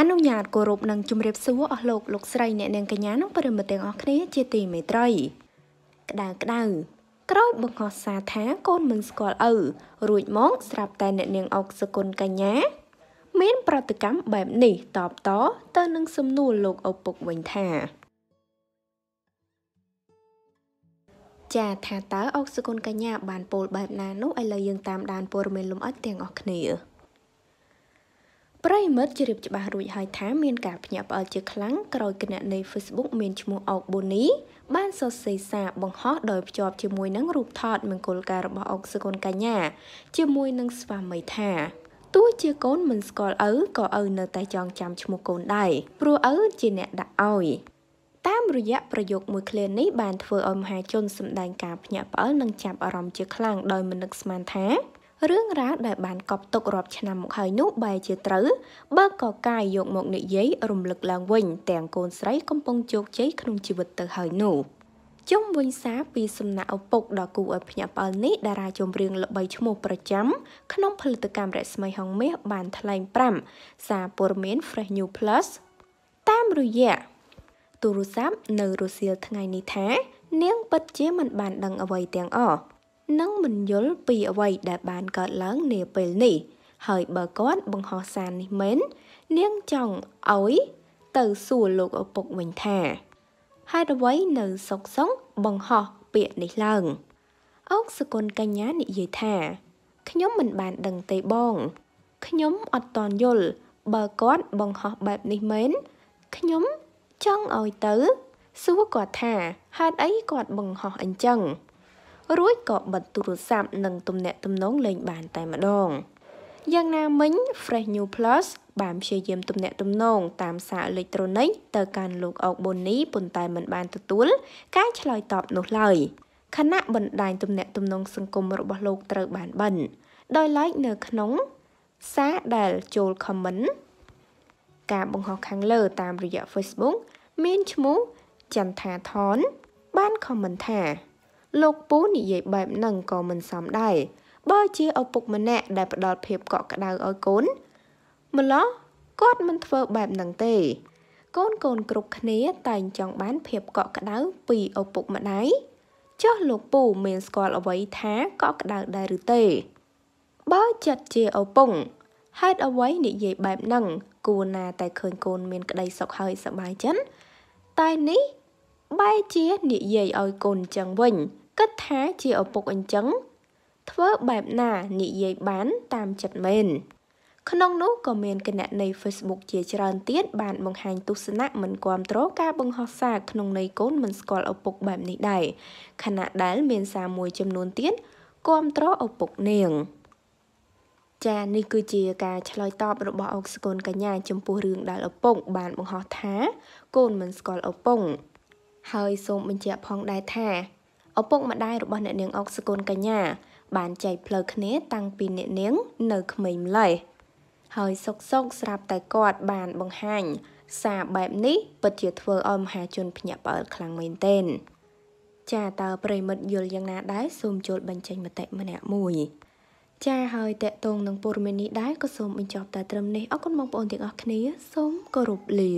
អនុញ្ញាតគោរពនិងជម្រាបសួរអស់លោកលោកស្រីអ្នកនាងកញ្ញានិងប្រិមត្តទាំងអស់គ្នា ជាទីមេត្រី ក្តៅក្តៅក្រោយបង្កសាថាកូនមិនស្គាល់ឪរួចមកស្រាប់តែអ្នកនាងអុកសគុណកញ្ញា មាន ប្រតិកម្មបែបនេះតបតទៅនឹងសំណួរលោកឪពុកវិញថា ចាថាតើអុកសគុណកញ្ញាបានពោលបែបណានោះឥឡូវយើងតាមដានព័ត៌មានលម្អិតទាំងអស់គ្នាប្រិមិត្តជ្រាបច្បាស់រួចហើយថាមានការភ្ញាក់ផ្អើលជាខ្លាំងក្រោយគណនី Facebook មានឈ្មោះអុកប៊ូនីបានសរសេរសារបង្ហោះដោយភ្ជាប់ជាមួយនឹងរូបថតមង្គលការរបស់អុកសុគន្ធកញ្ញាជាមួយនឹងស្វាមីថាទោះជាកូនមិនស្គាល់ឪក៏ឪនៅតែចងចាំឈ្មោះកូនដែរព្រោះឪជាអ្នកដាក់ឲ្យតាមរយៈប្រយោគមួយឃ្លានេះបានធ្វើឲ្យមហាជនសម្ដែងការភ្ញាក់ផ្អើលនិងចាប់អារម្មណ៍ជាខ្លាំងដោយមិននឹកស្មានថារឿងរ៉ាវដែលបានកប់ទុករាប់ឆ្នាំមកហើយនោះបែរជាត្រូវបើកកកាយយកមកនិយាយរំលឹកឡើងវិញទាំងកូនស្រីកំពុងជោគជ័យក្នុងជីវិតទៅហើយនោះ ជុំវិញសារពីសំណាក់ឪពុកដ៏គួរឲ្យភ្ញាក់ផ្អើលនេះតារាចម្រៀងល្បីឈ្មោះប្រចាំក្នុងផលិតកម្មរស្មីហងមាសបាន ថ្លែង5សារព័ត៌មាន Fresh New Plus តាមរយៈទូរស័ព្ទនៅរុស្ស៊ីថ្ងៃនេះថានាងពិតជាមិនបានដឹង អ្វីទាំងអស់និងមិនយល់ពីអ្វីដែលបានកើតឡើងនាពេលនេះហើយបើគាត់បង្ហោះសារនេះមែននាងចង់ឲ្យ ទៅសួរលោកឪពុកវិញថាហេតុអ្វីនៅសុកសុងបង្ហោះពាក្យនេះឡើងអោកសគុណកញ្ញានិយាយថា ខ្ញុំមិនបានដឹងទេបង ខ្ញុំអត់តន់យល់បើគាត់បង្ហោះបែបនេះមែនខ្ញុំចង់ឲ្យទៅសួរគាត់ថាហេតុអីគាត់បង្ហោះអញ្ចឹងរួចក៏បិទទូរស័ព្ទនិងទំនាក់ទំនងលេង បានតែម្ដងយ៉ាងណាមិញ Fresh New Plus បានព្យាយាមទំនាក់ទំនងតាមសារអេឡិចត្រូនិកទៅកាន់លោកអុកប៊ូនីប៉ុន្តែមិនបានទទួលការឆ្លើយតបនោះឡើយខណៈបណ្ដាញទំនាក់ទំនងសង្គមរបស់លោកត្រូវបានបិណ្ឌដោយឡែកនៅ ក្នុងសារដែលចូល comment ការបង្ហោះខាងលើ តាមរយៈ Facebook មានឈ្មោះចន្ទថាថនបាន comment ថាលោកពូនិយាយបែបហ្នឹងក៏មិនសមដែរបើជាឪពុកម្នាក់ដែលផ្ដល់ភាពកក់ក្ដៅឲ្យកូនម្ល៉េះគាត់មិនធ្វើបែបហ្នឹងទេកូនកូនគ្រប់គ្នាតែងចង់បានភាពកក់ក្ដៅពីឪពុកម្ដាយចុះលោកពូមានស្គាល់អ្វីថាកក់ក្ដៅដែរឬទេបើចិត្តជាឪពុកហេតុអ្វីនិយាយបែបហ្នឹងគួរណា តែឃើញកូនមានក្តីសុខហើយសប្បាយចិនតែនេះបែរជានិយាយឲ្យកូនអញ្ចឹងវិញគិតថាជាឪពុកអញ្ចឹងធ្វើបែបណានិយាយបានតាមចិត្តមែនក្នុងនោះក៏មានគណនី Facebook ជាច្រើនទៀតបានបង្ហាញទស្សនៈមិនគ្រប់គ្រងការបង្ហោះសារក្នុងន័យកូនមិនស្គាល់ឪពុកបែបនេះដែរខណៈដែលមានសារមួយចំនួនទៀតគ្រប់គ្រងឪពុកនាង ចានេះគឺជាការឆ្លើយតបរបស់អុកសកូនកញ្ញាចំពោះរឿងដែលឪពុក បានបង្ហោះថាកូនមិនស្គាល់ឪពុកហើយសូមបញ្ជាក់ផងដែរថាឪពុកម្ដាយរបស់អ្នកនាងអុកសកូនកញ្ញាបានចែកផ្លូវគ្នាតាំងពីអ្នកនាង នៅក្មេងម្ល៉េះហើយសុកសុកស្រាប់តែគាត់បានបង្ហាញសារបែបនេះពិតជាធ្វើឲ្យមហាជនភ្ញាក់ផ្អើលខ្លាំងមែនទែនចាតើប្រិមិត្តយល់យ៉ាងណាដែរសូមចូលបញ្ចេញមតិម្នាក់មួយ ចាហើយតកតងនឹងព័ត៌មាននេះដែរក៏សូមបញ្ចប់តែត្រឹមនេះអរគុណបងប្អូនទាំងអស់គ្នាសូមគោរពលា